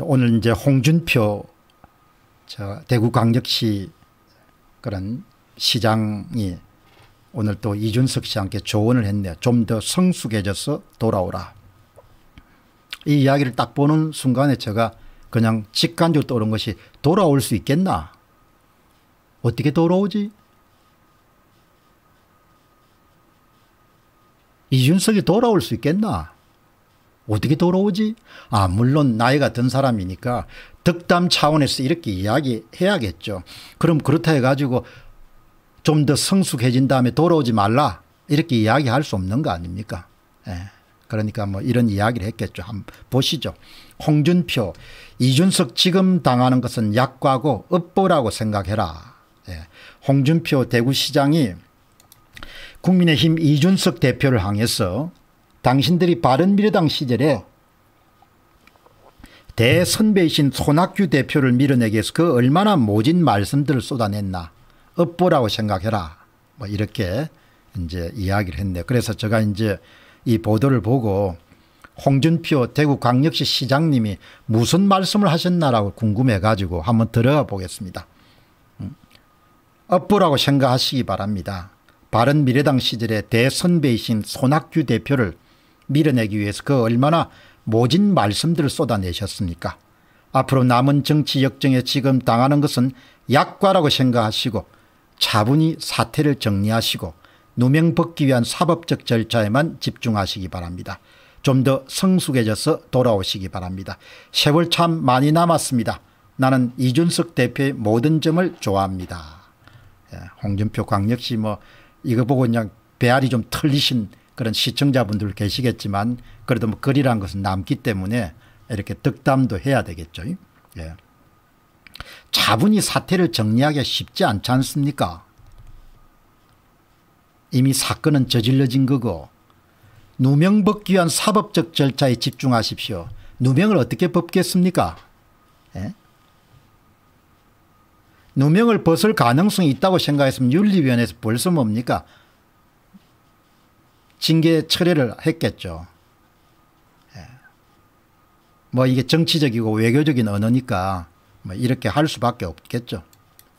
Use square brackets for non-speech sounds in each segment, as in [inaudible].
오늘 이제 홍준표 저 대구광역시 그런 시장이 오늘 또 이준석 씨와 함께 조언을 했네요. 좀 더 성숙해져서 돌아오라. 이 이야기를 딱 보는 순간에 제가 그냥 직관적으로 떠오른 것이 돌아올 수 있겠나? 어떻게 돌아오지? 이준석이 돌아올 수 있겠나? 어떻게 돌아오지? 아, 물론 나이가 든 사람이니까 득담 차원에서 이렇게 이야기해야겠죠. 그럼 그렇다 해가지고 좀 더 성숙해진 다음에 돌아오지 말라 이렇게 이야기할 수 없는 거 아닙니까? 예. 그러니까 뭐 이런 이야기를 했겠죠. 한번 보시죠. 홍준표 이준석 지금 당하는 것은 약과고 업보라고 생각해라. 예. 홍준표 대구시장이 국민의힘 이준석 대표를 향해서 당신들이 바른미래당 시절에 대선배이신 손학규 대표를 밀어내기 위해서 그 얼마나 모진 말씀들을 쏟아냈나 업보라고 생각해라 뭐 이렇게 이제 이야기를 했네요. 그래서 제가 이제 이 보도를 보고 홍준표 대구광역시 시장님이 무슨 말씀을 하셨나라고 궁금해 가지고 한번 들어보겠습니다. 업보라고 음. 생각하시기 바랍니다. 바른미래당 시절에 대선배이신 손학규 대표를 밀어내기 위해서 그 얼마나 모진 말씀들을 쏟아내셨습니까 앞으로 남은 정치 역정에 지금 당하는 것은 약과라고 생각하시고 차분히 사태를 정리하시고 누명 벗기 위한 사법적 절차에만 집중하시기 바랍니다. 좀 더 성숙해져서 돌아오시기 바랍니다. 세월 참 많이 남았습니다. 나는 이준석 대표의 모든 점을 좋아합니다. 예, 홍준표 광역시 뭐 이거 보고 그냥 배알이 좀 털리신 그런 시청자분들 계시겠지만 그래도 뭐 글이란 것은 남기 때문에 이렇게 득담도 해야 되겠죠. 예. 자분이 사태를 정리하기 쉽지 않지 않습니까? 이미 사건은 저질러진 거고 누명벗기 한 사법적 절차에 집중하십시오. 누명을 어떻게 벗겠습니까? 예? 누명을 벗을 가능성이 있다고 생각했으면 윤리위원회에서 벌써 뭡니까? 징계 철회를 했겠죠. 예. 뭐 이게 정치적이고 외교적인 언어니까 뭐 이렇게 할 수밖에 없겠죠.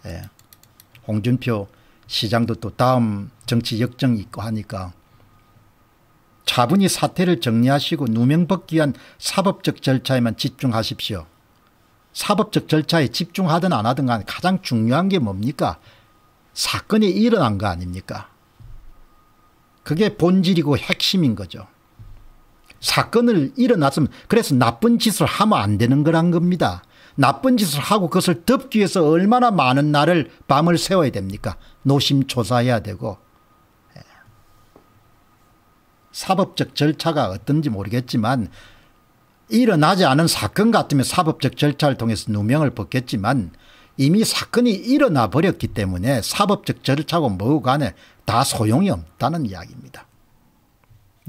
예. 홍준표 시장도 또 다음 정치 역정이 있고 하니까 차분히 사태를 정리하시고 누명벗기 위한 사법적 절차에만 집중하십시오. 사법적 절차에 집중하든 안 하든 간 가장 중요한 게 뭡니까? 사건이 일어난 거 아닙니까? 그게 본질이고 핵심인 거죠. 사건을 일어났으면 그래서 나쁜 짓을 하면 안 되는 거란 겁니다. 나쁜 짓을 하고 그것을 덮기 위해서 얼마나 많은 날을 밤을 세워야 됩니까 노심초사해야 되고 예. 사법적 절차가 어떤지 모르겠지만 일어나지 않은 사건 같으면 사법적 절차를 통해서 누명을 벗겠지만 이미 사건이 일어나 버렸기 때문에 사법적 절차고 뭐고 간에 다 소용이 없다는 이야기입니다.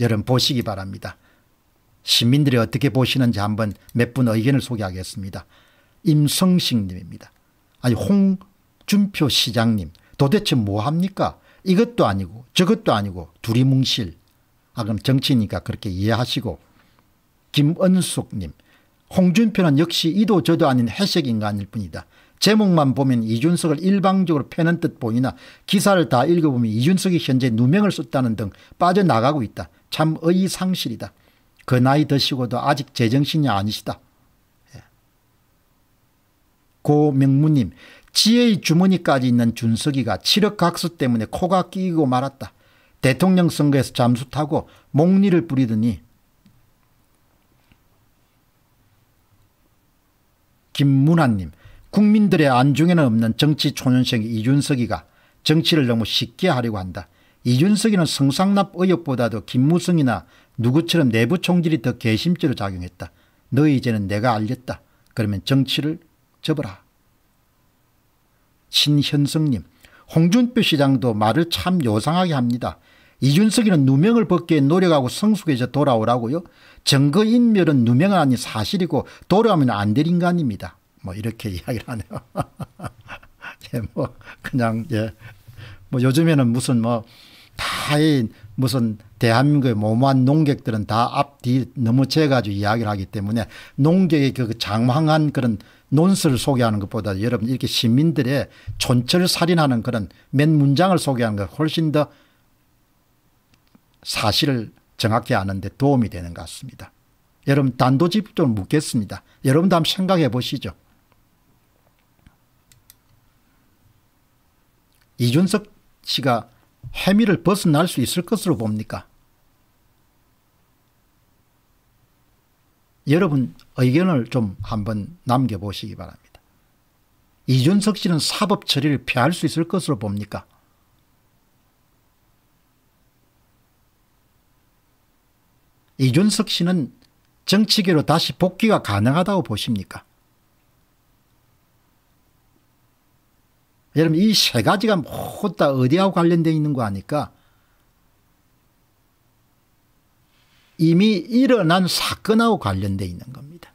여러분 보시기 바랍니다. 시민들이 어떻게 보시는지 한번 몇 분 의견을 소개하겠습니다. 임성식님입니다. 아니 홍준표 시장님 도대체 뭐합니까? 이것도 아니고 저것도 아니고 두리뭉실. 아 그럼 정치니까 그렇게 이해하시고 김은숙님 홍준표는 역시 이도 저도 아닌 회색 인간일 뿐이다. 제목만 보면 이준석을 일방적으로 패는 듯 보이나 기사를 다 읽어보면 이준석이 현재 누명을 썼다는 등 빠져나가고 있다. 참 의상실이다. 그 나이 드시고도 아직 제정신이 아니시다. 예. 고명무님 지혜의 주머니까지 있는 준석이가 치력각수 때문에 코가 끼고 말았다. 대통령 선거에서 잠수 타고 목리를 뿌리더니 김문환님 국민들의 안중에는 없는 정치 초년생 이준석이가 정치를 너무 쉽게 하려고 한다. 이준석이는 성상납 의혹보다도 김무성이나 누구처럼 내부 총질이 더 개심죄로 작용했다. 너 이제는 내가 알렸다. 그러면 정치를 접어라. 신현성님 홍준표 시장도 말을 참 요상하게 합니다. 이준석이는 누명을 벗기에 노력하고 성숙해져 돌아오라고요. 정거인멸은 누명은 아니 사실이고 돌아오면 안 될 인간입니다. 뭐 이렇게 [laughs] 이야기를 하네요. [laughs] 예, 뭐 그냥 예. 뭐 요즘에는 무슨 뭐 다이 무슨 대한민국의 그 모모한 농객들은 다 앞뒤 너무 재가지고 이야기를 하기 때문에 농객의 그 장황한 그런 논설을 소개하는 것보다 여러분 이렇게 시민들의 촌철 살인하는 그런 몇 문장을 소개하는 것 훨씬 더 사실을 정확히 아는데 도움이 되는 것 같습니다. 여러분 단도직입적으로 묻겠습니다. 여러분도 한번 생각해 보시죠. 이준석 씨가 혐의를 벗어날 수 있을 것으로 봅니까? 여러분 의견을 좀 한번 남겨보시기 바랍니다. 이준석 씨는 사법 처리를 피할 수 있을 것으로 봅니까? 이준석 씨는 정치계로 다시 복귀가 가능하다고 보십니까? 여러분 이 세 가지가 모두 다 어디하고 관련되어 있는 거 아니까 이미 일어난 사건하고 관련되어 있는 겁니다.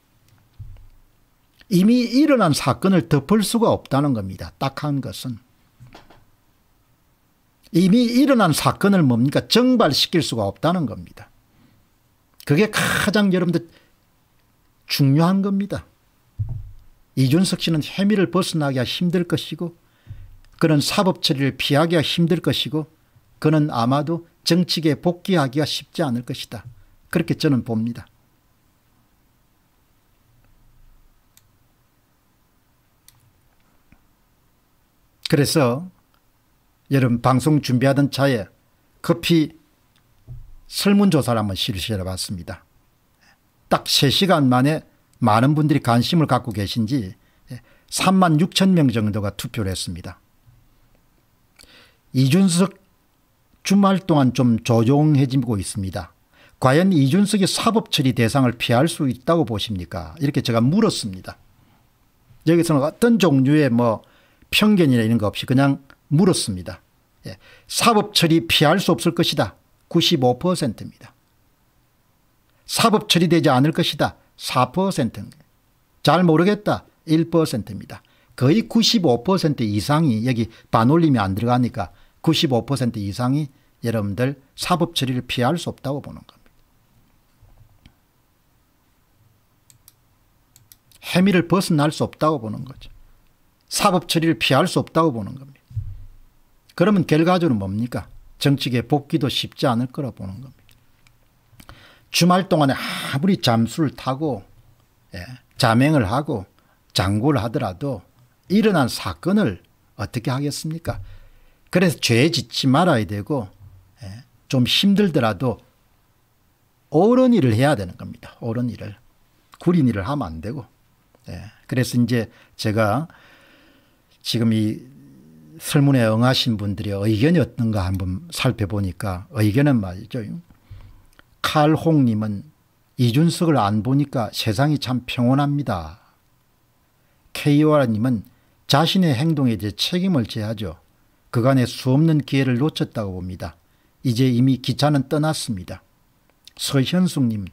이미 일어난 사건을 덮을 수가 없다는 겁니다. 딱한 것은. 이미 일어난 사건을 뭡니까? 정발시킬 수가 없다는 겁니다. 그게 가장 여러분들 중요한 겁니다. 이준석 씨는 혐의를 벗어나기가 힘들 것이고 그는 사법 처리를 피하기가 힘들 것이고 그는 아마도 정치계에 복귀하기가 쉽지 않을 것이다. 그렇게 저는 봅니다. 그래서 여름 방송 준비하던 차에 급히 설문조사를 한번 실시해 봤습니다. 딱 3시간 만에 많은 분들이 관심을 갖고 계신지 3만 6천 명 정도가 투표를 했습니다. 이준석 주말 동안 좀 조용해지고 있습니다. 과연 이준석이 사법 처리 대상을 피할 수 있다고 보십니까? 이렇게 제가 물었습니다. 여기서는 어떤 종류의 뭐 편견이나 이런 거 없이 그냥 물었습니다. 예. 사법 처리 피할 수 없을 것이다. 95%입니다. 사법 처리되지 않을 것이다. 4%잘 모르겠다. 1%입니다. 거의 95% 이상이 여기 반올림이 안 들어가니까 95% 이상이 여러분들 사법 처리를 피할 수 없다고 보는 겁니다. 해미를 벗어날 수 없다고 보는 거죠. 사법 처리를 피할 수 없다고 보는 겁니다. 그러면 결과적으로 뭡니까? 정치계 복귀도 쉽지 않을 거라 보는 겁니다. 주말 동안에 아무리 잠수를 타고 예, 자맹을 하고 장구를 하더라도 일어난 사건을 어떻게 하겠습니까? 그래서 죄 짓지 말아야 되고 예, 좀 힘들더라도 옳은 일을 해야 되는 겁니다. 옳은 일을. 구린 일을 하면 안 되고. 예, 그래서 이제 제가 지금 이 설문에 응하신 분들의 의견이 어떤가 한번 살펴보니까 의견은 말이죠. 칼홍님은 이준석을 안 보니까 세상이 참 평온합니다. KOR님은 자신의 행동에 대해 책임을 져야죠. 그간의 수없는 기회를 놓쳤다고 봅니다. 이제 이미 기차는 떠났습니다. 서현숙님,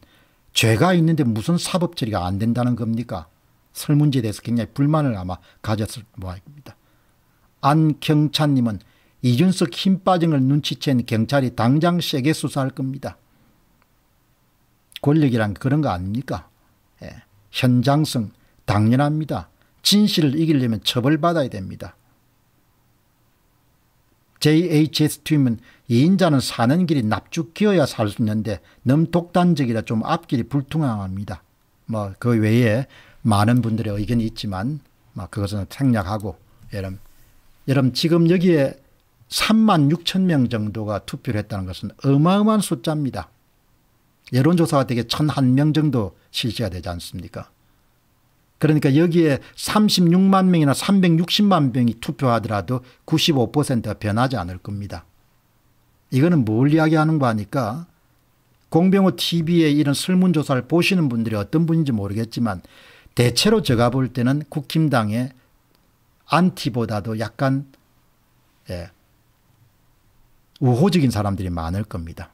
죄가 있는데 무슨 사법 처리가 안 된다는 겁니까? 설문제에 대해서 굉장히 불만을 아마 가졌을 모양입니다. 안경찬님은 이준석 힘 빠진 걸 눈치챈 경찰이 당장 세게 수사할 겁니다. 권력이란 그런 거 아닙니까? 예. 현장성 당연합니다. 진실을 이기려면 처벌받아야 됩니다. JHS 팀은 2인자는 사는 길이 납죽기어야 살 수 있는데 너무 독단적이라 좀 앞길이 불투합니다뭐 그 외에 많은 분들의 의견이 있지만 뭐 그것은 생략하고 여러분, 여러분 지금 여기에 3만 6천 명 정도가 투표를 했다는 것은 어마어마한 숫자입니다. 여론조사가 되게 1,001명 정도 실시가 되지 않습니까? 그러니까 여기에 36만 명이나 360만 명이 투표하더라도 95%가 변하지 않을 겁니다. 이거는 뭘 이야기하는 거 아니까 공병호 TV의 이런 설문조사를 보시는 분들이 어떤 분인지 모르겠지만 대체로 제가 볼 때는 국힘당의 안티보다도 약간 예, 우호적인 사람들이 많을 겁니다.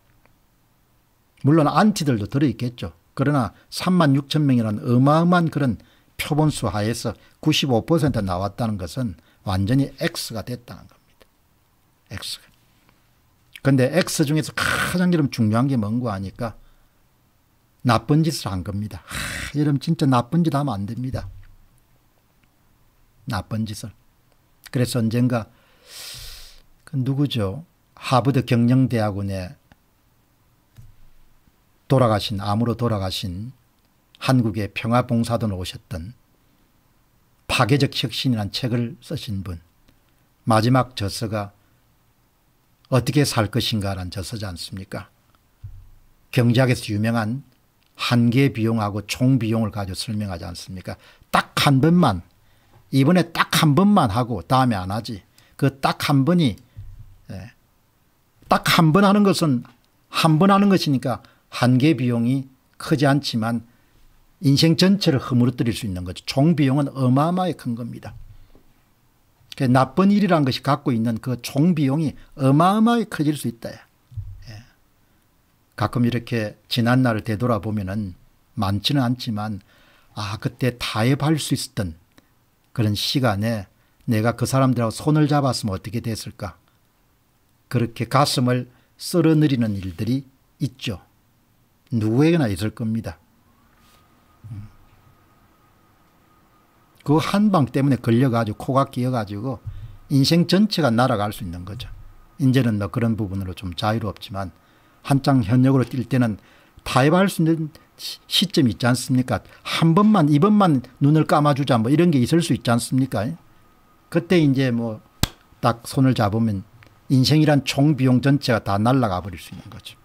물론 안티들도 들어있겠죠. 그러나 3만 6천 명이라는 어마어마한 그런 표본수 하에서 95% 나왔다는 것은 완전히 X가 됐다는 겁니다. X가. 근데 X 중에서 가장 여러분 중요한 게 뭔고 하니까 나쁜 짓을 한 겁니다. 하, 여러분 진짜 나쁜 짓 하면 안 됩니다. 나쁜 짓을. 그래서 언젠가 그 누구죠? 하버드 경영대학원에 돌아가신 암으로 돌아가신 한국의 평화봉사도로 오셨던 파괴적 혁신이란 책을 쓰신 분 마지막 저서가 어떻게 살것인가라는 저서지 않습니까? 경제학에서 유명한 한계 비용하고 총 비용을 가지고 설명하지 않습니까? 딱 한 번만 이번에 딱 한 번만 하고 다음에 안 하지. 그 딱 한 번이 예, 딱 한 번 하는 것은 한 번 하는 것이니까 한계 비용이 크지 않지만 인생 전체를 허물어뜨릴 수 있는 거죠. 총비용은 어마어마하게 큰 겁니다. 그러니까 나쁜 일이라는 것이 갖고 있는 그 총비용이 어마어마하게 커질 수 있다. 예. 가끔 이렇게 지난 날을 되돌아보면 은 많지는 않지만 아 그때 타협할 수 있었던 그런 시간에 내가 그 사람들하고 손을 잡았으면 어떻게 됐을까. 그렇게 가슴을 쓸어내리는 일들이 있죠. 누구에게나 있을 겁니다. 그한방 때문에 걸려가지고 코가 끼어가지고 인생 전체가 날아갈 수 있는 거죠. 이제는 뭐 그런 부분으로 좀 자유롭지만 한창 현역으로 뛸 때는 타협할 수 있는 시점이 있지 않습니까? 한 번만, 이번만 눈을 감아주자 뭐 이런 게 있을 수 있지 않습니까? 그때 이제 뭐 딱 손을 잡으면 인생이란 총 비용 전체가 다 날아가 버릴 수 있는 거죠.